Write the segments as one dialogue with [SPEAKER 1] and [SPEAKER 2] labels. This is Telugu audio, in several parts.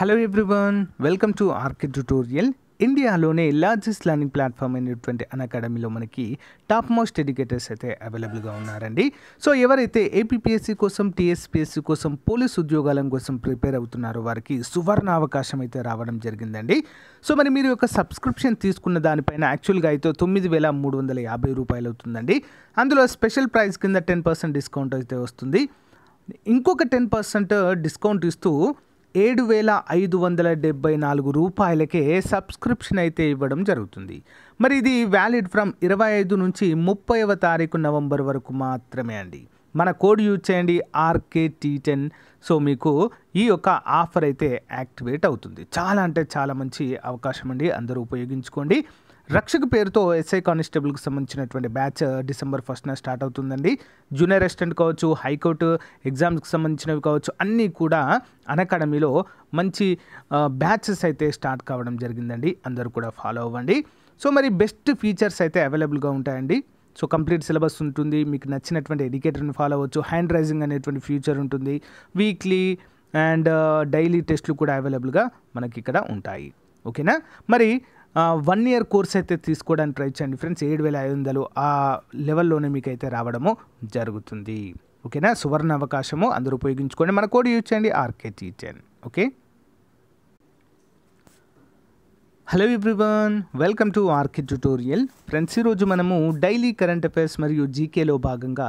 [SPEAKER 1] hello everyone welcome to RK tutorial ఇండియాలోనే లార్జెస్ట్ లర్నింగ్ ప్లాట్ఫామ్ అయినటువంటి అన్ అకాడమీలో మనకి టాప్ మోస్ట్ ఎడ్యుకేటర్స్ అయితే అవైలబుల్గా ఉన్నారండి సో ఎవరైతే ఏపీపీఎస్సీ కోసం టీఎస్పీఎస్సీ కోసం పోలీస్ ఉద్యోగాల కోసం ప్రిపేర్ అవుతున్నారో వారికి సువర్ణ అవకాశం అయితే రావడం జరిగిందండి సో మరి మీరు యొక్క సబ్స్క్రిప్షన్ తీసుకున్న దానిపైన యాక్చువల్గా అయితే తొమ్మిది వేల మూడు వందల యాభై రూపాయలు అవుతుందండి అందులో స్పెషల్ ప్రైస్ కింద టెన్ పర్సెంట్ డిస్కౌంట్ అయితే వస్తుంది ఇంకొక టెన్ పర్సెంట్ డిస్కౌంట్ ఇస్తూ ఏడు వేల ఐదు వందల డెబ్బై నాలుగు రూపాయలకే సబ్స్క్రిప్షన్ అయితే ఇవ్వడం జరుగుతుంది మరి ఇది వ్యాలిడ్ ఫ్రమ్ ఇరవై ఐదు నుంచి ముప్పైవ తారీఖు నవంబర్ వరకు మాత్రమే అండి మన కోడ్ యూజ్ చేయండి ఆర్కే టీ టెన్ సో మీకు ఈ యొక్క ఆఫర్ అయితే యాక్టివేట్ అవుతుంది చాలా అంటే చాలా మంచి అవకాశం అండి అందరూ ఉపయోగించుకోండి రక్షక్ పేరుతో ఎస్ఐ కానిస్టేబుల్కి సంబంధించినటువంటి బ్యాచ్ డిసెంబర్ ఫస్ట్న స్టార్ట్ అవుతుందండి జూనియర్ అసిస్టెంట్ కావచ్చు హైకోర్టు ఎగ్జామ్స్కి సంబంధించినవి కావచ్చు అన్నీ కూడా అనకాడమీలో మంచి బ్యాచెస్ అయితే స్టార్ట్ కావడం జరిగిందండి అందరూ కూడా ఫాలో అవ్వండి సో మరి బెస్ట్ ఫీచర్స్ అయితే అవైలబుల్గా ఉంటాయండి సో కంప్లీట్ సిలబస్ ఉంటుంది మీకు నచ్చినటువంటి ఎడ్యుకేటర్ని ఫాలో అవ్వచ్చు హ్యాండ్ రైజింగ్ అనేటువంటి ఫ్యూచర్ ఉంటుంది వీక్లీ అండ్ డైలీ టెస్ట్లు కూడా అవైలబుల్గా మనకి ఇక్కడ ఉంటాయి ఓకేనా మరి వన్ ఇయర్ కోర్స్ అయితే తీసుకోవడానికి ట్రై చేయండి ఫ్రెండ్స్ ఏడు వేల ఐదు వందలు ఆ లెవెల్లోనే మీకు అయితే రావడము జరుగుతుంది ఓకేనా సువర్ణ అవకాశము అందరూ ఉపయోగించుకోండి మన కోడ్ యూజ్ చేయండి ఆర్కే టీచెన్ okay hello everyone welcome to RK tutorial friends ఈరోజు మనము డైలీ కరెంట్ అఫైర్స్ మరియు జీకేలో భాగంగా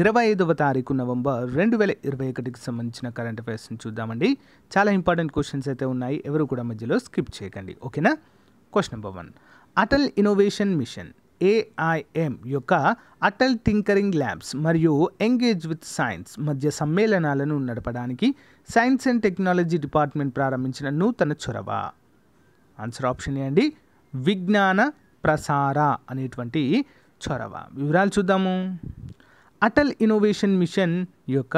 [SPEAKER 1] ఇరవై ఐదవ తారీఖు నవంబర్ రెండు వేల ఇరవై ఒకటికి సంబంధించిన కరెంట్ అఫైర్స్ని చూద్దామండి చాలా ఇంపార్టెంట్ క్వశ్చన్స్ అయితే ఉన్నాయి ఎవరు కూడా మధ్యలో స్కిప్ చేయకండి ఓకేనా question number one Atal innovation mission AIM యొక్క అటల్ థింకరింగ్ ల్యాబ్స్ మరియు ఎంగేజ్ విత్ సైన్స్ మధ్య సమ్మేళనాలను నడపడానికి సైన్స్ అండ్ టెక్నాలజీ డిపార్ట్మెంట్ ప్రారంభించిన నూతన చొరవ ఆన్సర్ ఆప్షన్ ఏంటి అండి విజ్ఞాన ప్రసార అనేటువంటి చొరవ వివరాలు చూద్దాము అటల్ ఇన్నోవేషన్ మిషన్ యొక్క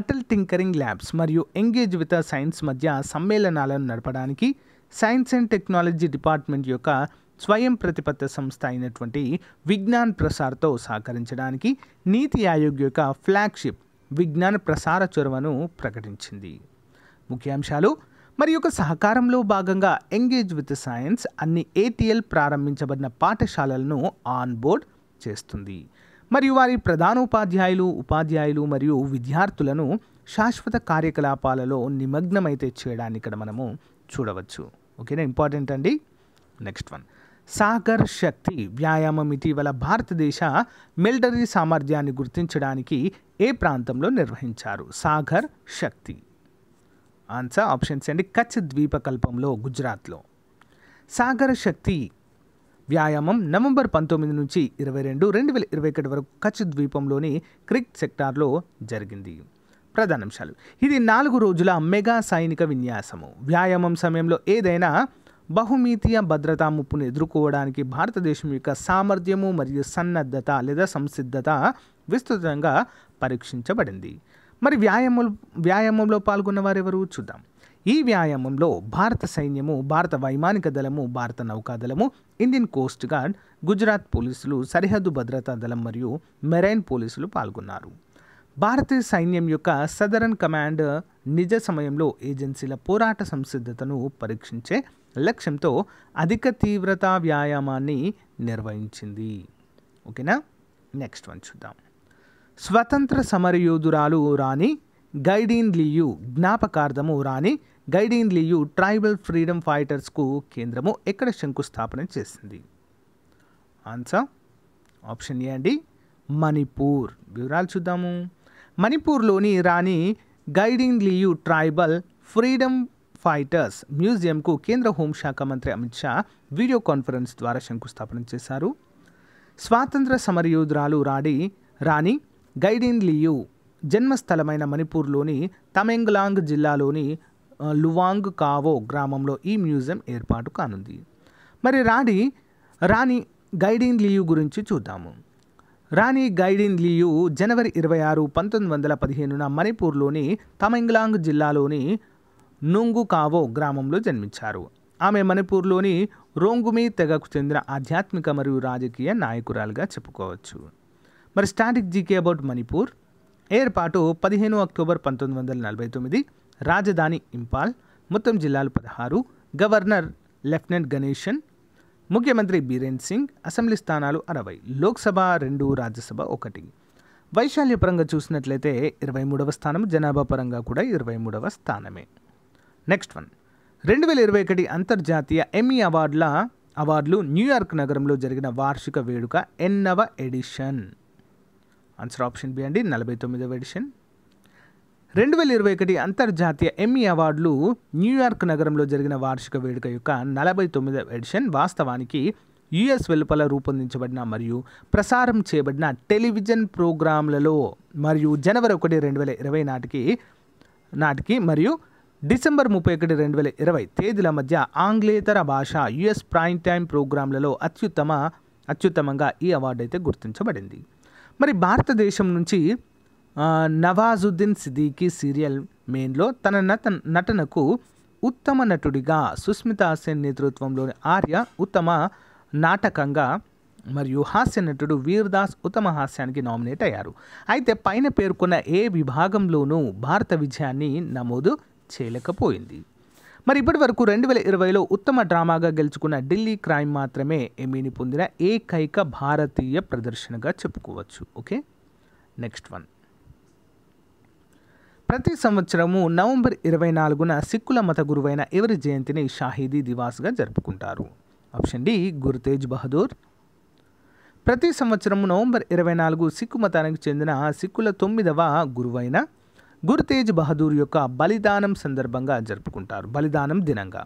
[SPEAKER 1] అటల్ థింకరింగ్ ల్యాబ్స్ మరియు ఎంగేజ్ విత్ సైన్స్ మధ్య సమ్మేళనాలను నడపడానికి సైన్స్ అండ్ టెక్నాలజీ డిపార్ట్మెంట్ యొక్క స్వయం ప్రతిపత్తి సంస్థ అయినటువంటి విజ్ఞాన్ ప్రసార్తో సహకరించడానికి నీతి ఆయోగ్ యొక్క ఫ్లాగ్షిప్ విజ్ఞాన ప్రసార చొరవను ప్రకటించింది ముఖ్యాంశాలు మరి యొక్క సహకారంలో భాగంగా ఎంగేజ్ విత్ సైన్స్ అన్ని ఏటీఎల్ ప్రారంభించబడిన పాఠశాలలను ఆన్ బోర్డ్ చేస్తుంది మరియు వారి ప్రధానోపాధ్యాయులు ఉపాధ్యాయులు మరియు విద్యార్థులను శాశ్వత కార్యకలాపాలలో నిమగ్నమైతే చేయడాన్ని ఇక్కడ మనము చూడవచ్చు ఓకేనా ఇంపార్టెంట్ అండి నెక్స్ట్ వన్ సాగర్ శక్తి వ్యాయామం ఇటీవల భారతదేశ మిలిటరీ సామర్థ్యాన్ని గుర్తించడానికి ఏ ప్రాంతంలో నిర్వహించారు సాగర్ శక్తి ఆన్సర్ ఆప్షన్స్ అండి కచ్ ద్వీపకల్పంలో గుజరాత్లో సాగర శక్తి వ్యాయామం నవంబర్ పంతొమ్మిది నుంచి ఇరవై రెండు రెండు వేల ఇరవై ఒకటి వరకు కచ్ ద్వీపంలోని క్రిక్ సెక్టార్లో జరిగింది ప్రధానాంశాలు ఇది నాలుగు రోజుల మెగా సైనిక విన్యాసము వ్యాయామం సమయంలో ఏదైనా బహుమీతీయ భద్రతా ముప్పును ఎదుర్కోవడానికి భారతదేశం యొక్క సామర్థ్యము మరియు సన్నద్ధత లేదా సంసిద్ధత విస్తృతంగా పరీక్షించబడింది మరి వ్యాయామం వ్యాయామంలో పాల్గొన్న వారెవరు చూద్దాం ఈ వ్యాయామంలో భారత సైన్యము భారత వైమానిక దళము భారత నౌకాదళము ఇండియన్ కోస్ట్ గార్డ్ గుజరాత్ పోలీసులు సరిహద్దు భద్రతా దళం మరియు మెరైన్ పోలీసులు పాల్గొన్నారు భారతీయ సైన్యం యొక్క సదరన్ కమాండ్ నిజ సమయంలో ఏజెన్సీల పోరాట సంసిద్ధతను పరీక్షించే లక్ష్యంతో అధిక తీవ్రత వ్యాయామాన్ని నిర్వహించింది ఓకేనా నెక్స్ట్ వన్ చూద్దాం స్వతంత్ర సమరయోధురాలు రాని గైడీన్ లీయు జ్ఞాపకార్థము Rani Gaidinliu tribal freedom ఫైటర్స్కు కేంద్రము ఎక్కడ శంకుస్థాపన చేసింది ఆన్సర్ ఆప్షన్ ఏ అండి మణిపూర్ వివరాలు చూద్దాము మణిపూర్లోని Rani Gaidinliu tribal freedom fighters మ్యూజియంకు కేంద్ర హోంశాఖ మంత్రి అమిత్ షా వీడియో కాన్ఫరెన్స్ ద్వారా శంకుస్థాపన చేశారు స్వాతంత్ర సమరయోధురాలు రాడి రాణి గైడిన్ లియు జన్మస్థలమైన మణిపూర్లోని తమెంగ్లాంగ్ జిల్లాలోని లువాంగ్ కావో గ్రామంలో ఈ మ్యూజియం ఏర్పాటు కానుంది మరి రాడి రాణి గైడిన్ లియు గురించి చూద్దాము రాణి గైడిన్ లియు జనవరి ఇరవై ఆరు పంతొమ్మిది వందల పదిహేనున మణిపూర్లోని తమెంగ్లాంగ్ జిల్లాలోని నుంగుకావో గ్రామంలో జన్మించారు ఆమె మణిపూర్లోని రోంగుమి తెగకు చెందిన ఆధ్యాత్మిక మరియు రాజకీయ నాయకురాలుగా చెప్పుకోవచ్చు మరి స్టాటిక్ జీకే అబౌట్ మణిపూర్ ఏర్పాటు పదిహేను అక్టోబర్ పంతొమ్మిది వందల నలభై తొమ్మిది రాజధాని ఇంపాల్ మొత్తం జిల్లాలు పదహారు గవర్నర్ లెఫ్టినెంట్ గణేషన్ ముఖ్యమంత్రి బీరేన్ సింగ్ అసెంబ్లీ స్థానాలు అరవై లోక్సభ రెండు రాజ్యసభ ఒకటి వైశాల్య పరంగా చూసినట్లయితే ఇరవై మూడవ స్థానం జనాభా పరంగా కూడా ఇరవై మూడవ స్థానమే నెక్స్ట్ వన్ రెండు వేల ఇరవై ఒకటి అంతర్జాతీయ ఎమీ అవార్డుల అవార్డులు న్యూయార్క్ నగరంలో జరిగిన వార్షిక వేడుక ఎన్నవ ఎడిషన్ ఆన్సర్ ఆప్షన్ బి అండి నలభై తొమ్మిదవ ఎడిషన్ రెండు వేల ఇరవై ఒకటి అంతర్జాతీయ ఎమ్మి అవార్డులు న్యూయార్క్ నగరంలో జరిగిన వార్షిక వేడుక యొక్క నలభై తొమ్మిదవ ఎడిషన్ వాస్తవానికి యుఎస్ వెలుపల రూపొందించబడిన మరియు ప్రసారం చేయబడిన టెలివిజన్ ప్రోగ్రాంలలో మరియు జనవరి ఒకటి రెండు వేల ఇరవై నాటికి నాటికి మరియు డిసెంబర్ ముప్పై ఒకటి రెండు వేల ఇరవై తేదీల మధ్య ఆంగ్లేతర భాష యుఎస్ ప్రైమ్ టైమ్ ప్రోగ్రాంలలో అత్యుత్తమ అత్యుత్తమంగా ఈ అవార్డు అయితే గుర్తించబడింది మరి భారతదేశం నుంచి నవాజుద్దీన్ సిద్దీకి సీరియల్ మెయిన్లో తన నటన నటనకు ఉత్తమ నటుడిగా సుస్మితా సేన్ నేతృత్వంలోని ఆర్య ఉత్తమ నాటకంగా మరియు హాస్య నటుడు వీర్దాస్ ఉత్తమ హాస్యానికి నామినేట్ అయ్యారు అయితే పైన పేర్కొన్న ఏ విభాగంలోనూ భారత విజయాన్ని నమోదు చేయలేకపోయింది మరి ఇప్పటి వరకు రెండు వేల ఇరవైలో ఉత్తమ డ్రామాగా గెలుచుకున్న ఢిల్లీ క్రైమ్ మాత్రమే ఎమీని పొందిన ఏకైక భారతీయ ప్రదర్శనగా చెప్పుకోవచ్చు ఓకే నెక్స్ట్ వన్ ప్రతి సంవత్సరము నవంబర్ ఇరవై నాలుగున సిక్కుల మత గురువైన ఎవరి జయంతిని షాహీదీ దివాస్గా జరుపుకుంటారు ఆప్షన్ డి గురుతేజ్ బహదూర్ ప్రతి సంవత్సరము నవంబర్ ఇరవై నాలుగు సిక్కు మతానికి చెందిన సిక్కుల తొమ్మిదవ గురువైన గురుతేజ్ బహదూర్ యొక్క బలిదానం సందర్భంగా జరుపుకుంటారు బలిదానం దినంగా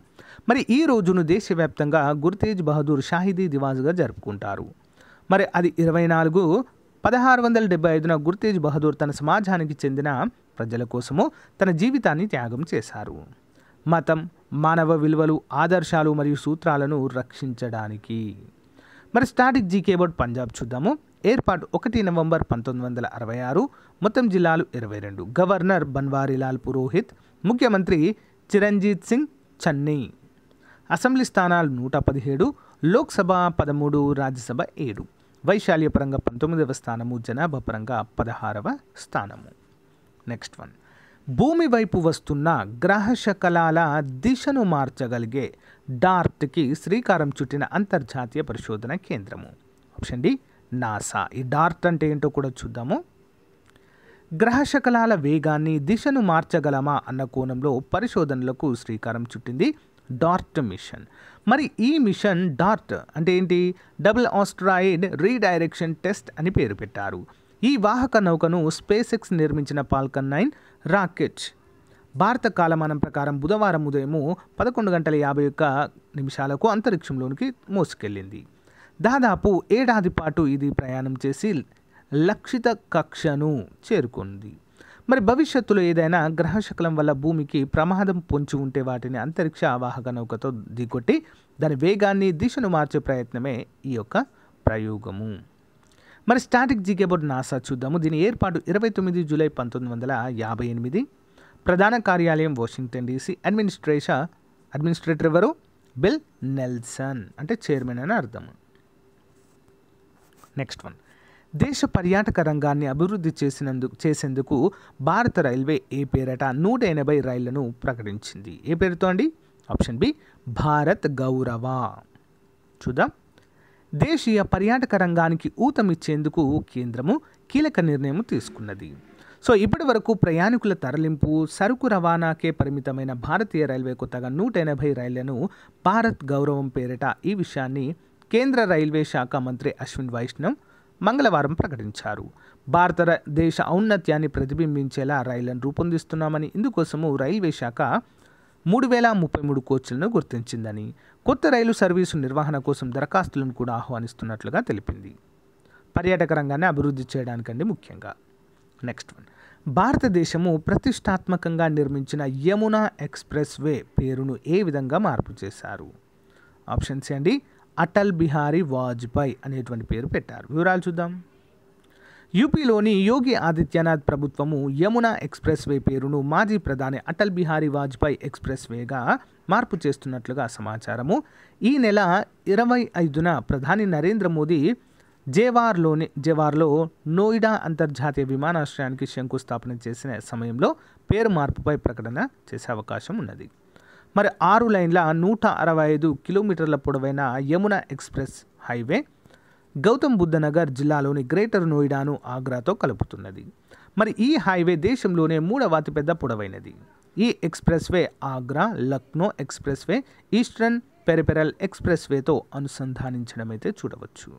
[SPEAKER 1] మరి ఈ రోజును దేశవ్యాప్తంగా గురుతేజ్ బహదూర్ షాహిదీ దివాస్గా జరుపుకుంటారు మరి అది ఇరవై నాలుగు పదహారు వందల డెబ్బై ఐదున గురుతేజ్ బహదూర్ తన సమాజానికి చెందిన ప్రజల కోసము తన జీవితాన్ని త్యాగం చేశారు మతం మానవ విలువలు ఆదర్శాలు మరియు సూత్రాలను రక్షించడానికి మరి స్టాటిక్ జీకే బోర్డ్ పంజాబ్ చూద్దాము ఏర్పాటు ఒకటి నవంబర్ పంతొమ్మిది వందల అరవై ఆరు మొత్తం జిల్లాలు ఇరవై రెండు గవర్నర్ బన్వారీలాల్ పురోహిత్ ముఖ్యమంత్రి చిరంజీత్ సింగ్ చన్నీ అసెంబ్లీ స్థానాలు నూట పదిహేడు లోక్సభ పదమూడు రాజ్యసభ ఏడు వైశాల్యపరంగా పంతొమ్మిదవ స్థానము జనాభా పరంగా పదహారవ స్థానము నెక్స్ట్ వన్ భూమి వైపు వస్తున్న గ్రహశకలాల దిశను మార్చగలిగే డార్ట్కి శ్రీకారం చుట్టిన అంతర్జాతీయ పరిశోధన కేంద్రము ఆప్షన్ డి నాసా ఈ డార్ట్ అంటే ఏంటో కూడా చూద్దాము గ్రహశకలాల వేగాన్ని దిశను మార్చగలమా అన్న కోణంలో పరిశోధనలకు శ్రీకారం చుట్టింది డార్ట్ మిషన్ మరి ఈ మిషన్ డార్ట్ అంటే ఏంటి డబుల్ ఆస్ట్రాయిడ్ రీడైరెక్షన్ టెస్ట్ అని పేరు పెట్టారు ఈ వాహక నౌకను స్పేస్ ఎక్స్ నిర్మించిన పాల్కన్ నైన్ రాకెట్ భారత కాలమానం ప్రకారం బుధవారం ఉదయము పదకొండు గంటల యాభై ఒక్క నిమిషాలకు అంతరిక్షంలోనికి మోసుకెళ్ళింది దాదాపు ఏడాది పాటు ఇది ప్రయాణం చేసి లక్షిత కక్షను చేరుకుంది మరి భవిష్యత్తులో ఏదైనా గ్రహశకలం వల్ల భూమికి ప్రమాదం పొంచి ఉంటే వాటిని అంతరిక్ష ఆవాహక నౌకతో దిగొట్టి దాని వేగాన్ని దిశను మార్చే ప్రయత్నమే ఈ యొక్క ప్రయోగము మరి స్టాటిక్ జీకే నాసా చూద్దాము దీని ఏర్పాటు ఇరవై తొమ్మిది జూలై పంతొమ్మిది వందల యాభై ఎనిమిది ప్రధాన కార్యాలయం వాషింగ్టన్ డీసీ అడ్మినిస్ట్రేషన్ అడ్మినిస్ట్రేటర్ ఎవరు బిల్ నెల్సన్ అంటే చైర్మన్ అని అర్థం నెక్స్ట్ వన్ దేశ పర్యాటక రంగాన్ని అభివృద్ధి చేసినందుకు చేసేందుకు భారత రైల్వే ఏ పేరట నూట ఎనభై రైళ్లను ప్రకటించింది ఏ పేరుతో అండి ఆప్షన్ బి భారత్ గౌరవ చూద్దాం దేశీయ పర్యాటక రంగానికి ఊతమిచ్చేందుకు కేంద్రము కీలక నిర్ణయం తీసుకున్నది సో ఇప్పటి వరకు ప్రయాణికుల తరలింపు సరుకు రవాణాకే పరిమితమైన భారతీయ రైల్వే కొత్తగా నూట ఎనభై రైళ్లను భారత్ గౌరవం పేరిట ఈ విషయాన్ని కేంద్ర రైల్వే శాఖ మంత్రి అశ్విన్ వైష్ణవ్ మంగళవారం ప్రకటించారు దేశ ఔన్నత్యాన్ని ప్రతిబింబించేలా రైళ్లను రూపొందిస్తున్నామని ఇందుకోసము రైల్వే శాఖ మూడు వేల ముప్పై మూడు కోచ్లను గుర్తించిందని కొత్త రైలు సర్వీసు నిర్వహణ కోసం దరఖాస్తులను కూడా ఆహ్వానిస్తున్నట్లుగా తెలిపింది పర్యాటక రంగాన్ని అభివృద్ధి చేయడానికండి ముఖ్యంగా నెక్స్ట్ వన్ భారతదేశము ప్రతిష్టాత్మకంగా నిర్మించిన యమునా ఎక్స్ప్రెస్ వే పేరును ఏ విధంగా మార్పు చేశారు ఆప్షన్స్ అండి అటల్ బిహారీ వాజ్పేయి అనేటువంటి పేరు పెట్టారు వివరాలు చూద్దాం యూపీలోని యోగి ఆదిత్యనాథ్ ప్రభుత్వము యమునా వే పేరును మాజీ ప్రధాని అటల్ బిహారీ వాజ్పేయి ఎక్స్ప్రెస్ వేగా మార్పు చేస్తున్నట్లుగా సమాచారము ఈ నెల ఇరవై ఐదున ప్రధాని నరేంద్ర మోదీ జేవార్లోని జేవార్లో నోయిడా అంతర్జాతీయ విమానాశ్రయానికి శంకుస్థాపన చేసిన సమయంలో పేరు మార్పుపై ప్రకటన చేసే అవకాశం ఉన్నది మరి ఆరు లైన్ల నూట అరవై ఐదు కిలోమీటర్ల పొడవైన యమునా ఎక్స్ప్రెస్ హైవే గౌతమ్ బుద్ధ నగర్ జిల్లాలోని గ్రేటర్ నోయిడాను ఆగ్రాతో కలుపుతున్నది మరి ఈ హైవే దేశంలోనే మూడవ అతిపెద్ద పొడవైనది ఈ expressway Agra Lucknow expressway eastern peripheral ఎక్స్ప్రెస్వేతో అనుసంధానించడమైతే చూడవచ్చు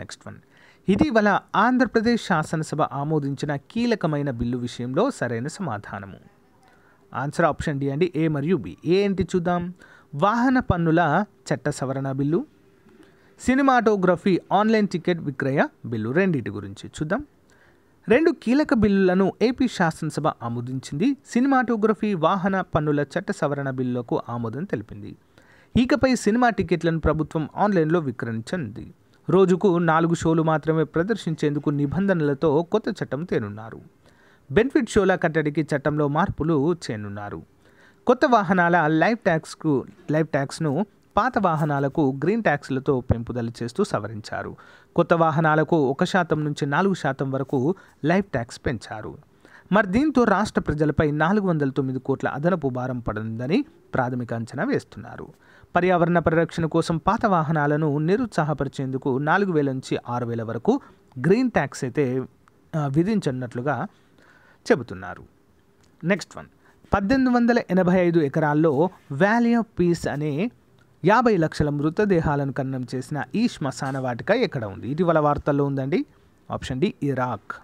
[SPEAKER 1] నెక్స్ట్ వన్ ఇటీవల ఆంధ్రప్రదేశ్ శాసనసభ ఆమోదించిన కీలకమైన బిల్లు విషయంలో సరైన సమాధానము ఆన్సర్ ఆప్షన్ డి అండి ఏ మరియు బి ఏ ఏంటి చూద్దాం వాహన పన్నుల చట్ట సవరణ బిల్లు సినిమాటోగ్రఫీ ఆన్లైన్ టికెట్ విక్రయ బిల్లు రెండింటి గురించి చూద్దాం రెండు కీలక బిల్లులను ఏపీ శాసనసభ ఆమోదించింది సినిమాటోగ్రఫీ వాహన పన్నుల చట్ట సవరణ బిల్లులకు ఆమోదం తెలిపింది ఇకపై సినిమా టికెట్లను ప్రభుత్వం ఆన్లైన్లో విక్రయించనుంది రోజుకు నాలుగు షోలు మాత్రమే ప్రదర్శించేందుకు నిబంధనలతో కొత్త చట్టం తేనున్నారు బెనిఫిట్ షోల కట్టడికి చట్టంలో మార్పులు చేయనున్నారు కొత్త వాహనాల లైవ్ ట్యాక్స్కు లైవ్ ట్యాక్స్ను పాత వాహనాలకు గ్రీన్ ట్యాక్స్లతో పెంపుదల చేస్తూ సవరించారు కొత్త వాహనాలకు ఒక శాతం నుంచి నాలుగు శాతం వరకు లైఫ్ ట్యాక్స్ పెంచారు మరి దీంతో రాష్ట్ర ప్రజలపై నాలుగు వందల తొమ్మిది కోట్ల అదనపు భారం పడిందని ప్రాథమిక అంచనా వేస్తున్నారు పర్యావరణ పరిరక్షణ కోసం పాత వాహనాలను నిరుత్సాహపరిచేందుకు నాలుగు వేల నుంచి ఆరు వేల వరకు గ్రీన్ ట్యాక్స్ అయితే విధించనున్నట్లుగా చెబుతున్నారు నెక్స్ట్ వన్ పద్దెనిమిది వందల ఎనభై ఐదు ఎకరాల్లో వ్యాలీ ఆఫ్ పీస్ అనే యాభై లక్షల మృతదేహాలను ఖననం చేసిన ఈ శ్మశాన వాటిక ఎక్కడ ఉంది ఇటీవల వార్తల్లో ఉందండి ఆప్షన్ డి ఇరాక్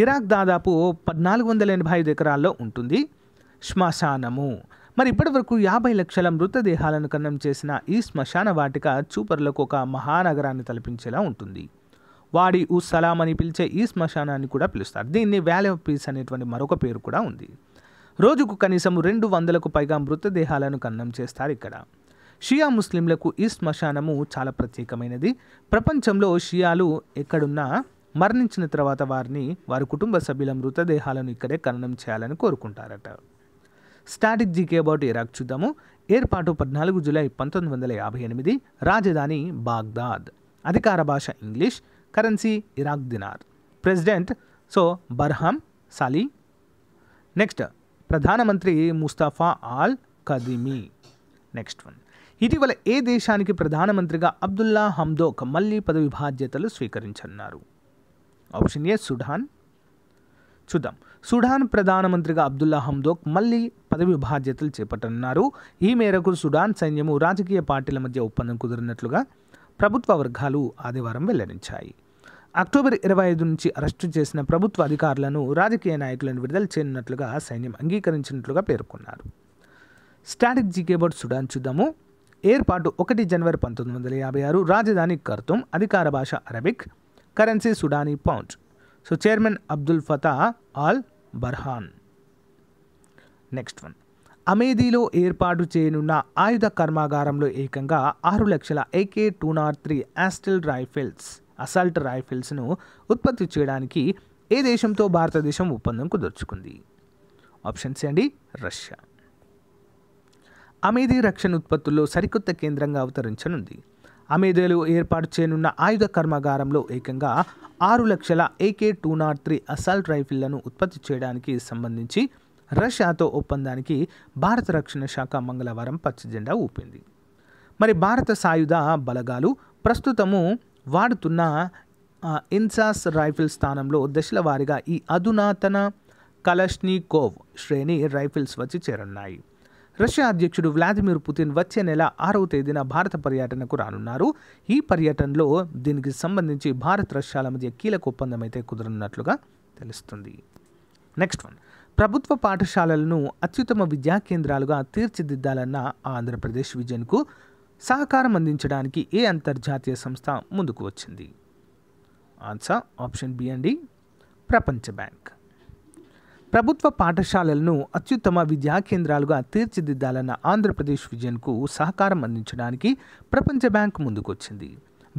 [SPEAKER 1] ఇరాక్ దాదాపు పద్నాలుగు వందల ఎనభై ఐదు ఎకరాల్లో ఉంటుంది శ్మశానము మరి ఇప్పటివరకు యాభై లక్షల మృతదేహాలను ఖననం చేసిన ఈ శ్మశాన వాటిక చూపర్లకు ఒక మహానగరాన్ని తలపించేలా ఉంటుంది వాడి ఉ సలాం అని పిలిచే ఈ శ్మశానాన్ని కూడా పిలుస్తారు దీన్ని వ్యాలీ ఆఫ్ పీస్ అనేటువంటి మరొక పేరు కూడా ఉంది రోజుకు కనీసం రెండు వందలకు పైగా మృతదేహాలను ఖన్నం చేస్తారు ఇక్కడ షియా ముస్లింలకు ఈ శ్మశానము చాలా ప్రత్యేకమైనది ప్రపంచంలో షియాలు ఎక్కడున్నా మరణించిన తర్వాత వారిని వారి కుటుంబ సభ్యుల మృతదేహాలను ఇక్కడే ఖననం చేయాలని కోరుకుంటారట స్టాటిక్ జీకే అబౌట్ ఇరాక్ చూద్దాము ఏర్పాటు పద్నాలుగు జూలై పంతొమ్మిది వందల యాభై ఎనిమిది రాజధాని బాగ్దాద్ అధికార భాష English currency Iraq dinar president so Barham Salih next ప్రధానమంత్రి Mustafa al Kadhimi next one ఇటీవల ఏ దేశానికి ప్రధానమంత్రిగా అబ్దుల్లా హమ్దోక్ మళ్ళీ పదవి బాధ్యతలు స్వీకరించన్నారు ఆప్షన్ ఏ సుడాన్ చూద్దాం సుడాన్ ప్రధానమంత్రిగా అబ్దుల్లా హమ్దోక్ మళ్ళీ పదవి బాధ్యతలు చేపట్టనున్నారు ఈ మేరకు సుడాన్ సైన్యము రాజకీయ పార్టీల మధ్య ఒప్పందం కుదిరినట్లుగా ప్రభుత్వ వర్గాలు ఆదివారం వెల్లడించాయి అక్టోబర్ ఇరవై ఐదు నుంచి అరెస్టు చేసిన ప్రభుత్వ అధికారులను రాజకీయ నాయకులను విడుదల చేయనున్నట్లుగా సైన్యం అంగీకరించినట్లుగా పేర్కొన్నారు స్టాటిక్ జీకే బోర్డు సుడాన్ చూద్దాము ఏర్పాటు ఒకటి జనవరి పంతొమ్మిది వందల యాభై ఆరు రాజధాని కర్తుం అధికార భాష Arabic currency Sudanese pound so chairman Abdel Fattah al Burhan next one అమేధీలో ఏర్పాటు చేయనున్న ఆయుధ కర్మాగారంలో ఏకంగా ఆరు లక్షల ఏకే టూ నాట్ త్రీ యాస్టల్ రైఫిల్స్ అసాల్ట్ రైఫిల్స్ను ఉత్పత్తి చేయడానికి ఏ దేశంతో భారతదేశం ఒప్పందం కుదుర్చుకుంది ఆప్షన్స్ సి అండి రష్యా అమేధీ రక్షణ ఉత్పత్తుల్లో సరికొత్త కేంద్రంగా అవతరించనుంది అమేధీలు ఏర్పాటు చేయనున్న ఆయుధ కర్మాగారంలో ఏకంగా ఆరు లక్షల AK two nought three assault రైఫిళ్లను ఉత్పత్తి చేయడానికి సంబంధించి రష్యాతో ఒప్పందానికి భారత రక్షణ శాఖ మంగళవారం పచ్చజెండా ఊపింది మరి భారత సాయుధ బలగాలు ప్రస్తుతము వాడుతున్న ఇన్సాస్ రైఫిల్ స్థానంలో దశల వారీగా ఈ అధునాతన కలష్నీకోవ్ శ్రేణి రైఫిల్స్ వచ్చి చేరున్నాయి రష్యా అధ్యక్షుడు వ్లాదిమిర్ పుతిన్ వచ్చే నెల ఆరవ తేదీన భారత పర్యటనకు రానున్నారు ఈ పర్యటనలో దీనికి సంబంధించి భారత్ రష్యాల మధ్య కీలక ఒప్పందం అయితే కుదరనున్నట్లుగా తెలుస్తుంది నెక్స్ట్ వన్ ప్రభుత్వ పాఠశాలలను అత్యుత్తమ విద్యా కేంద్రాలుగా తీర్చిదిద్దాలన్న ఆంధ్రప్రదేశ్ విజన్కు సహకారం అందించడానికి ఏ అంతర్జాతీయ సంస్థ ముందుకు వచ్చింది ఆన్సర్ ఆప్షన్ బి అండి ప్రపంచ బ్యాంక్ ప్రభుత్వ పాఠశాలలను అత్యుత్తమ విద్యా కేంద్రాలుగా తీర్చిదిద్దాలన్న ఆంధ్రప్రదేశ్ విజన్కు సహకారం అందించడానికి ప్రపంచ బ్యాంక్ వచ్చింది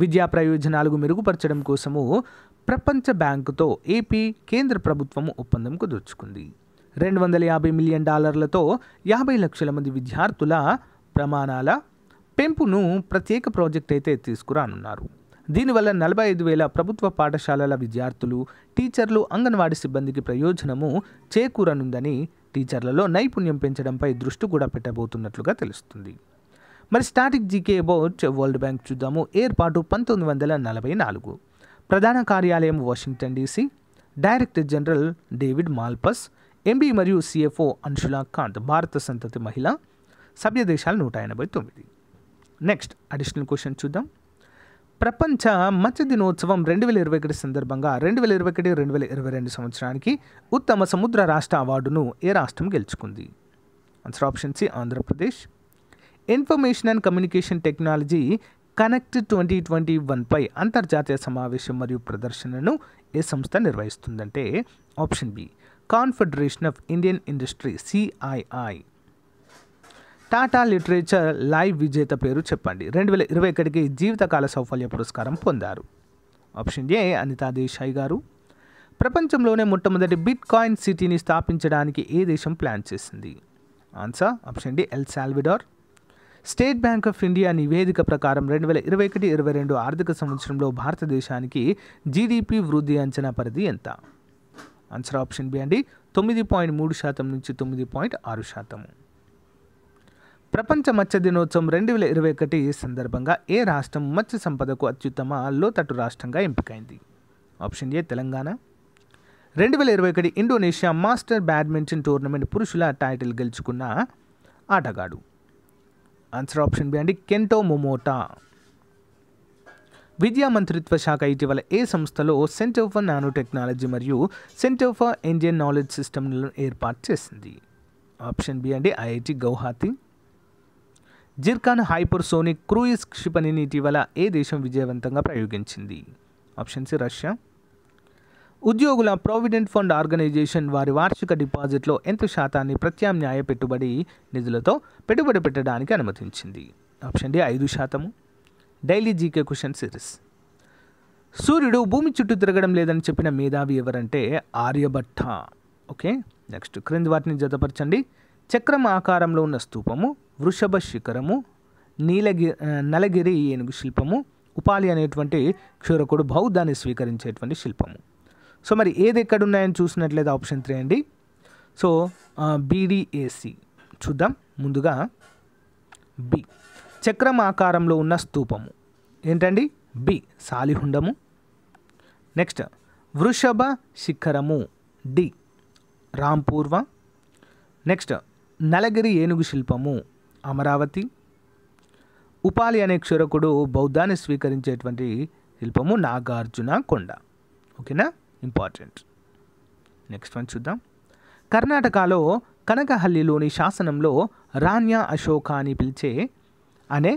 [SPEAKER 1] విద్యా ప్రయోజనాలకు మెరుగుపరచడం కోసము ప్రపంచ బ్యాంకుతో ఏపీ కేంద్ర ప్రభుత్వం ఒప్పందం కుదుర్చుకుంది రెండు వందల యాభై మిలియన్ డాలర్లతో యాభై లక్షల మంది విద్యార్థుల ప్రమాణాల పెంపును ప్రత్యేక ప్రాజెక్ట్ అయితే తీసుకురానున్నారు దీనివల్ల నలభై ఐదు వేల ప్రభుత్వ పాఠశాలల విద్యార్థులు టీచర్లు అంగన్వాడీ సిబ్బందికి ప్రయోజనము చేకూరనుందని టీచర్లలో నైపుణ్యం పెంచడంపై దృష్టి కూడా పెట్టబోతున్నట్లుగా తెలుస్తుంది మరి static GK about World Bank చూద్దాము ఏర్పాటు పంతొమ్మిది వందల నలభై నాలుగు ప్రధాన కార్యాలయం Washington DC director general David Malpass MD మరియు సిఎఫ్ఓ అంశులా కాంత్ భారత సంతతి మహిళ సభ్య దేశాలు నూట ఎనభై తొమ్మిది నెక్స్ట్ అడిషనల్ క్వశ్చన్ చూద్దాం ప్రపంచ మత్స్య దినోత్సవం రెండు వేల ఇరవై ఒకటి సందర్భంగా రెండు వేల ఇరవై ఒకటి రెండు వేల ఇరవై రెండు సంవత్సరానికి ఉత్తమ సముద్ర రాష్ట్ర అవార్డును ఏ రాష్ట్రం గెలుచుకుంది answer option C Andhra Pradesh information and communication technology connect twenty twenty వన్పై అంతర్జాతీయ సమావేశం మరియు ప్రదర్శనను ఏ సంస్థ నిర్వహిస్తుందంటే option B Confederation of Indian Industry CII Tata Literature Live విజేత పేరు చెప్పండి రెండు వేల ఇరవై ఒకటికి జీవితకాల సౌఫల్య పురస్కారం పొందారు ఆప్షన్ ఏ అనితా దేశాయ్ గారు ప్రపంచంలోనే మొట్టమొదటి బిట్ కాయిన్ సిటీని స్థాపించడానికి ఏ దేశం ప్లాన్ చేసింది answer option D El Salvador State Bank of India నివేదిక ప్రకారం రెండు వేల ఇరవై ఒకటి ఇరవై రెండు ఆర్థిక సంవత్సరంలో భారతదేశానికి జీడిపి వృద్ధి అంచనా పరిధి ఎంత ఆన్సర్ ఆప్షన్ బి అండి తొమ్మిది పాయింట్ మూడు శాతం నుంచి తొమ్మిది పాయింట్ ఆరు శాతం ప్రపంచ మత్స్య దినోత్సవం రెండు వేల ఇరవై ఒకటి సందర్భంగా ఏ రాష్ట్రం మత్స్య సంపదకు అత్యుత్తమ లోతట్టు రాష్ట్రంగా ఎంపికైంది ఆప్షన్ ఏ తెలంగాణ రెండు వేల ఇరవై ఒకటి ఇండోనేషియా మాస్టర్ బ్యాడ్మింటన్ టోర్నమెంట్ పురుషుల టైటిల్ గెలుచుకున్న ఆటగాడు ఆన్సర్ ఆప్షన్ బి అండి కెంటో మొమోటా విద్యా మంత్రిత్వ శాఖ ఇటీవల ఏ సంస్థలో సెంటర్ ఫర్ నానో టెక్నాలజీ మరియు సెంటర్ ఫర్ ఇండియన్ నాలెడ్జ్ సిస్టమ్లను ఏర్పాటు చేసింది ఆప్షన్ బి అండి IIT Guwahati Zircon hypersonic cruise క్షిపణిని ఇటీవల ఏ దేశం విజయవంతంగా ప్రయోగించింది ఆప్షన్ సి రష్యా ఉద్యోగుల ప్రావిడెంట్ ఫండ్ ఆర్గనైజేషన్ వారి వార్షిక డిపాజిట్లో ఎంత శాతాన్ని ప్రత్యామ్నాయ పెట్టుబడి నిధులతో పెట్టుబడి పెట్టడానికి అనుమతించింది ఆప్షన్ డి ఐదు శాతము డైలీ జీకే క్వశ్చన్ సిరీస్ సూర్యుడు భూమి చుట్టూ తిరగడం లేదని చెప్పిన మేధావి ఎవరంటే ఆర్యభట్ట ఓకే నెక్స్ట్ క్రింది వాటిని జతపరచండి చక్రం ఆకారంలో ఉన్న స్తూపము వృషభ శిఖరము నీలగి నలగిరి ఏనుగు శిల్పము ఉపాలి అనేటువంటి క్షురకుడు బౌద్ధాన్ని స్వీకరించేటువంటి శిల్పము సో మరి ఏది ఎక్కడ ఉన్నాయని చూసినట్లయితే ఆప్షన్ త్రీ అండి సో బీడిఏసి చూద్దాం ముందుగా బి చక్రం ఆకారంలో ఉన్న స్తూపము ఏంటండి బి సాలిహుండము నెక్స్ట్ వృషభ శిఖరము డి రాంపూర్వ నెక్స్ట్ నలగిరి ఏనుగు శిల్పము అమరావతి ఉపాలి అనే క్షురకుడు బౌద్ధాన్ని స్వీకరించేటువంటి శిల్పము నాగార్జున కొండ ఓకేనా ఇంపార్టెంట్ నెక్స్ట్ వన్ చూద్దాం కర్ణాటకలో కనకహల్లిలోని శాసనంలో రాణ్య అశోక అని పిలిచే అనే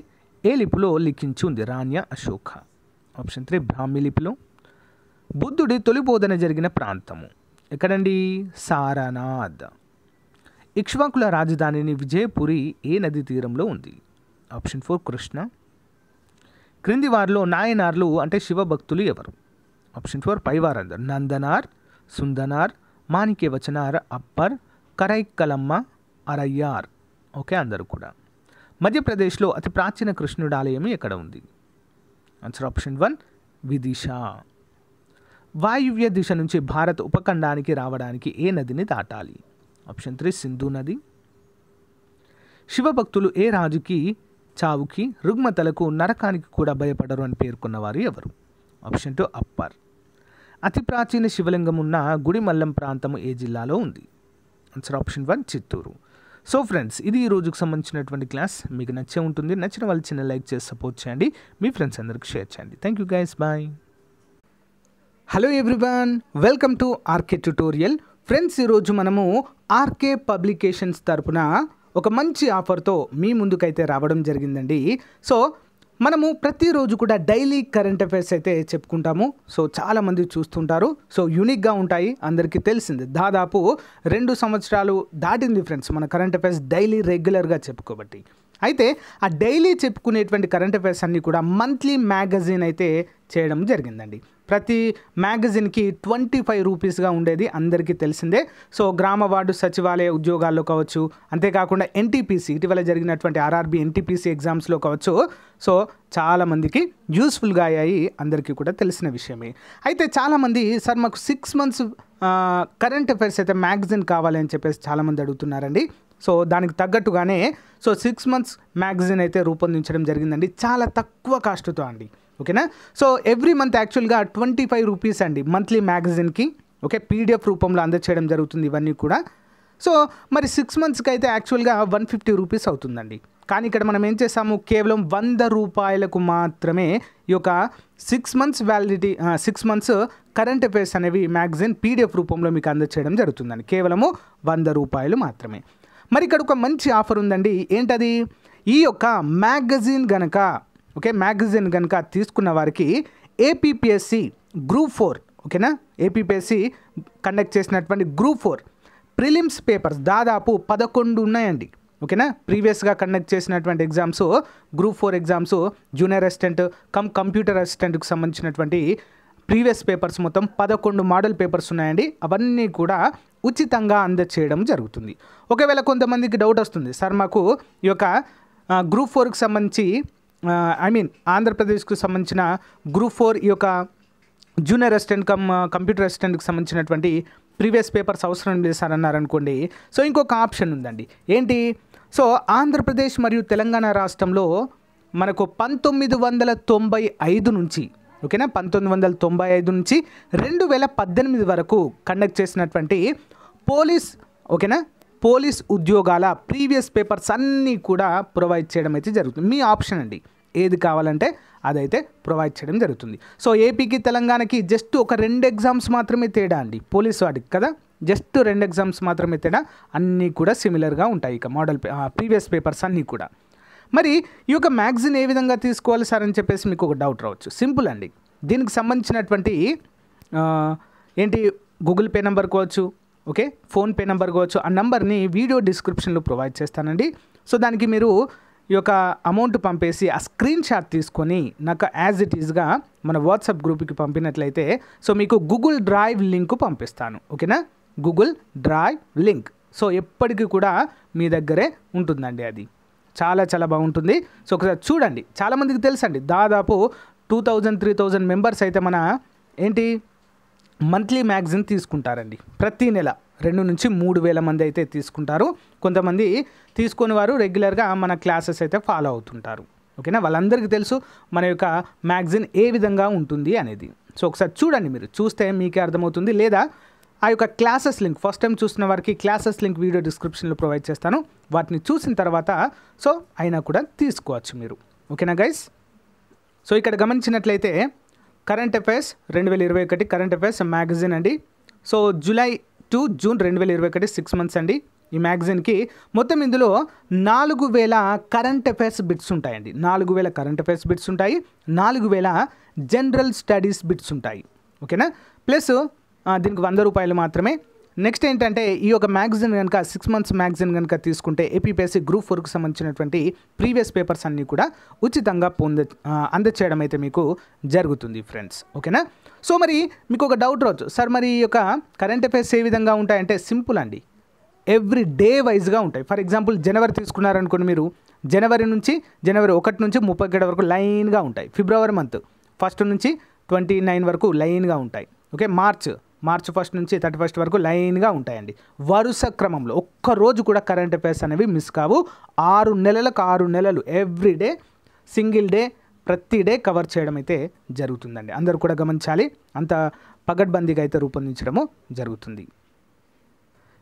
[SPEAKER 1] ఏ లిపిలో లిఖించి ఉంది రాణ్య అశోక ఆప్షన్ త్రీ బ్రాహ్మి లిపిలో బుద్ధుడి తొలి బోధన జరిగిన ప్రాంతము ఎక్కడండి సారనాథ్ ఇక్ష్వాకుల రాజధానిని విజయపురి ఏ నది తీరంలో ఉంది ఆప్షన్ ఫోర్ కృష్ణ క్రింది వారిలో నాయనార్లు అంటే శివభక్తులు ఎవరు ఆప్షన్ ఫోర్ పైవారందరు నందనార్ సుందనార్ మాణిక్యవచనార్ అప్పర్ కరైక్కలమ్మ అరయ్యార్ ఓకే అందరూ కూడా మధ్యప్రదేశ్లో అతి ప్రాచీన కృష్ణుడు ఆలయం ఎక్కడ ఉంది ఆన్సర్ ఆప్షన్ వన్ విదిశ వాయువ్య దిశ నుంచి భారత్ ఉపఖండానికి రావడానికి ఏ నదిని దాటాలి ఆప్షన్ త్రీ సింధు నది శివభక్తులు ఏ రాజుకి చావుకి రుగ్మతలకు నరకానికి కూడా భయపడరు అని పేర్కొన్నవారు ఎవరు ఆప్షన్ టూ అప్పర్ అతి ప్రాచీన శివలింగం ఉన్న గుడిమల్లం ప్రాంతం ఏ జిల్లాలో ఉంది answer option one Chittoor so friends ఇది ఈ రోజుకు సంబంధించినటువంటి క్లాస్ మీకు నచ్చే ఉంటుంది నచ్చిన వాళ్ళు చిన్న లైక్ చేసి సపోర్ట్ చేయండి మీ ఫ్రెండ్స్ అందరికి షేర్ చేయండి thank you guys bye hello everyone welcome to RK tutorial friends ఈరోజు మనము ఆర్కే పబ్లికేషన్స్ తరపున ఒక మంచి ఆఫర్తో మీ ముందుకైతే రావడం జరిగిందండి సో మనము ప్రతిరోజు కూడా డైలీ కరెంట్ అఫైర్స్ అయితే చెప్పుకుంటాము సో చాలామంది చూస్తుంటారు సో యూనిక్గా ఉంటాయి అందరికీ తెలిసింది దాదాపు రెండు సంవత్సరాలు దాటింది ఫ్రెండ్స్ మన కరెంట్ అఫైర్స్ డైలీ రెగ్యులర్గా చెప్పుకోబట్టి అయితే ఆ డైలీ చెప్పుకునేటువంటి కరెంట్ అఫైర్స్ అన్నీ కూడా మంత్లీ మ్యాగజైన్ అయితే చేయడం జరిగిందండి ప్రతి మ్యాగజైన్కి ట్వంటీ ఫైవ్ రూపీస్గా ఉండేది అందరికీ తెలిసిందే సో గ్రామ వార్డు సచివాలయ ఉద్యోగాల్లో కావచ్చు అంతేకాకుండా ఎన్టీపీసీ ఇటీవల జరిగినటువంటి ఆర్ఆర్బి ఎన్టీపీసీ ఎగ్జామ్స్లో కావచ్చు సో చాలామందికి యూస్ఫుల్గా అయ్యాయి అందరికీ కూడా తెలిసిన విషయమే అయితే చాలామంది సార్ మాకు సిక్స్ మంత్స్ కరెంట్ అఫైర్స్ అయితే మ్యాగజైన్ కావాలి అని చెప్పేసి చాలామంది అడుగుతున్నారండి సో దానికి తగ్గట్టుగానే సో సిక్స్ మంత్స్ మ్యాగజైన్ అయితే రూపొందించడం జరిగిందండి చాలా తక్కువ కాస్ట్తో అండి ఓకేనా సో ఎవ్రీ మంత్ యాక్చువల్గా ట్వంటీ ఫైవ్ రూపీస్ అండి మంత్లీ మ్యాగజైన్కి ఓకే పీడిఎఫ్ రూపంలో అందచేయడం జరుగుతుంది ఇవన్నీ కూడా సో మరి సిక్స్ మంత్స్కి అయితే యాక్చువల్గా వన్ ఫిఫ్టీ రూపీస్ అవుతుందండి కానీ ఇక్కడ మనం ఏం చేస్తాము కేవలం వంద రూపాయలకు మాత్రమే ఈ యొక్క six months validity six months current affairs అనేవి మ్యాగజైన్ పీడిఎఫ్ రూపంలో మీకు అందచేయడం జరుగుతుందండి కేవలము వంద రూపాయలు మాత్రమే మరి ఇక్కడ ఒక మంచి ఆఫర్ ఉందండి ఏంటది ఈ యొక్క మ్యాగజైన్ గనక ఓకే మ్యాగజైన్ కనుక తీసుకున్న వారికి ఏపీపిఎస్సి గ్రూప్ ఫోర్ ఓకేనా ఏపీపిఎస్సి కండక్ట్ చేసినటువంటి గ్రూప్ ఫోర్ ప్రిలిమ్స్ పేపర్స్ దాదాపు పదకొండు ఉన్నాయండి ఓకేనా ప్రీవియస్గా కండక్ట్ చేసినటువంటి exams group four exams junior assistant cum computer అసిస్టెంట్కి సంబంధించినటువంటి ప్రీవియస్ పేపర్స్ మొత్తం పదకొండు మోడల్ పేపర్స్ ఉన్నాయండి అవన్నీ కూడా ఉచితంగా అందచేయడం జరుగుతుంది ఒకవేళ కొంతమందికి డౌట్ వస్తుంది సార్ మాకు ఈ యొక్క గ్రూప్ ఫోర్కి సంబంధించి ఐ మీన్ ఆంధ్రప్రదేశ్కు సంబంధించిన గ్రూప్ ఫోర్ ఈ యొక్క జూనియర్ అసిస్టెంట్ కమ్ కంప్యూటర్ అసిస్టెంట్కి సంబంధించినటువంటి ప్రీవియస్ పేపర్స్ అవసరం లేదు సార్ అన్నారనుకోండి సో ఇంకొక ఆప్షన్ ఉందండి ఏంటి సో ఆంధ్రప్రదేశ్ మరియు తెలంగాణ రాష్ట్రంలో మనకు పంతొమ్మిది వందల తొంభై ఐదు నుంచి ఓకేనా పంతొమ్మిది వందల తొంభై ఐదు నుంచి రెండు వేల పద్దెనిమిది వరకు కండక్ట్ చేసినటువంటి పోలీస్ ఓకేనా పోలీస్ ఉద్యోగాల ప్రీవియస్ పేపర్స్ అన్నీ కూడా ప్రొవైడ్ చేయడం అయితే జరుగుతుంది మీ ఆప్షన్ అండి ఏది కావాలంటే అదైతే ప్రొవైడ్ చేయడం జరుగుతుంది సో ఏపీకి తెలంగాణకి జస్ట్ ఒక రెండు ఎగ్జామ్స్ మాత్రమే తేడా అండి పోలీస్ వాటికి కదా జస్ట్ రెండు ఎగ్జామ్స్ మాత్రమే తేడా అన్నీ కూడా సిమిలర్గా ఉంటాయి ఇక మోడల్ ప్రీవియస్ పేపర్స్ అన్నీ కూడా మరి ఈ యొక్క మ్యాగ్జిన్ ఏ విధంగా తీసుకోవాలి సార్ అని చెప్పేసి మీకు ఒక డౌట్ రావచ్చు సింపుల్ అండి దీనికి సంబంధించినటువంటి ఏంటి గూగుల్ పే నెంబర్ కావచ్చు ఓకే ఫోన్పే నెంబర్ కావచ్చు ఆ నెంబర్ని వీడియో డిస్క్రిప్షన్లో ప్రొవైడ్ చేస్తానండి సో దానికి మీరు ఈ యొక్క అమౌంట్ పంపేసి ఆ స్క్రీన్ షాట్ తీసుకొని నాకు యాజ్ ఇట్ ఈజ్గా మన వాట్సాప్ గ్రూప్కి పంపినట్లయితే సో మీకు గూగుల్ డ్రైవ్ లింక్ పంపిస్తాను ఓకేనా గూగుల్ డ్రైవ్ లింక్ సో ఎప్పటికీ కూడా మీ దగ్గరే ఉంటుందండి అది చాలా చాలా బాగుంటుంది సో ఒకసారి చూడండి చాలామందికి తెలుసండి దాదాపు two thousand three thousand members అయితే మన ఏంటి మంత్లీ మ్యాగ్జిన్ తీసుకుంటారండి ప్రతి నెల రెండు నుంచి మూడు వేల మంది అయితే తీసుకుంటారు కొంతమంది తీసుకొని వారు రెగ్యులర్గా మన క్లాసెస్ అయితే ఫాలో అవుతుంటారు ఓకేనా వాళ్ళందరికీ తెలుసు మన యొక్క మ్యాగ్జిన్ ఏ విధంగా ఉంటుంది అనేది సో ఒకసారి చూడండి మీరు చూస్తే మీకే అర్థమవుతుంది లేదా ఆ యొక్క క్లాసెస్ లింక్ ఫస్ట్ టైం చూసిన వారికి క్లాసెస్ లింక్ వీడియో డిస్క్రిప్షన్లో ప్రొవైడ్ చేస్తాను వాటిని చూసిన తర్వాత సో అయినా కూడా తీసుకోవచ్చు మీరు ఓకేనా గైస్ సో ఇక్కడ గమనించినట్లయితే కరెంట్ అఫైర్స్ రెండు వేల ఇరవై ఒకటి కరెంట్ అఫైర్స్ మ్యాగజైన్ అండి సో జూలై టు జూన్ రెండు వేల ఇరవై ఒకటి సిక్స్ మంత్స్ అండి ఈ మ్యాగజైన్కి మొత్తం ఇందులో నాలుగు వేల కరెంట్ అఫైర్స్ బిట్స్ ఉంటాయండి నాలుగు వేల కరెంట్ అఫైర్స్ బిట్స్ ఉంటాయి నాలుగు వేల జనరల్ స్టడీస్ బిట్స్ ఉంటాయి ఓకేనా ప్లస్ దీనికి వంద రూపాయలు మాత్రమే నెక్స్ట్ ఏంటంటే ఈ యొక్క మ్యాగజైన్ కనుక సిక్స్ మంత్స్ మ్యాగజైన్ కనుక తీసుకుంటే ఏపీపీఎస్సీ గ్రూప్ ఫోర్కి సంబంధించినటువంటి ప్రీవియస్ పేపర్స్ అన్నీ కూడా ఉచితంగా పొంద అందచేయడం అయితే మీకు జరుగుతుంది ఫ్రెండ్స్ ఓకేనా సో మరి మీకు ఒక డౌట్ రావచ్చు సార్ మరి ఈ యొక్క కరెంట్ అఫైర్స్ ఏ విధంగా ఉంటాయంటే సింపుల్ అండి ఎవ్రీ డే వైజ్గా ఉంటాయి ఫర్ ఎగ్జాంపుల్ జనవరి తీసుకున్నారనుకోండి మీరు జనవరి నుంచి జనవరి ఒకటి నుంచి ముప్పై ఒకటి వరకు లైన్గా ఉంటాయి ఫిబ్రవరి మంత్ ఫస్ట్ నుంచి ట్వంటీ నైన్ వరకు లైన్గా ఉంటాయి ఓకే మార్చ్ మార్చి ఫస్ట్ నుంచి థర్టీ ఫస్ట్ వరకు లైన్గా ఉంటాయండి వరుస క్రమంలో ఒక్కరోజు కూడా కరెంట్ అఫేర్స్ అనేవి మిస్ కావు ఆరు నెలలకు ఆరు నెలలు ఎవ్రీ డే సింగిల్ డే ప్రతి డే కవర్ చేయడం అయితే జరుగుతుందండి అందరూ కూడా గమనించాలి అంత పగడ్బందీగా అయితే రూపొందించడము జరుగుతుంది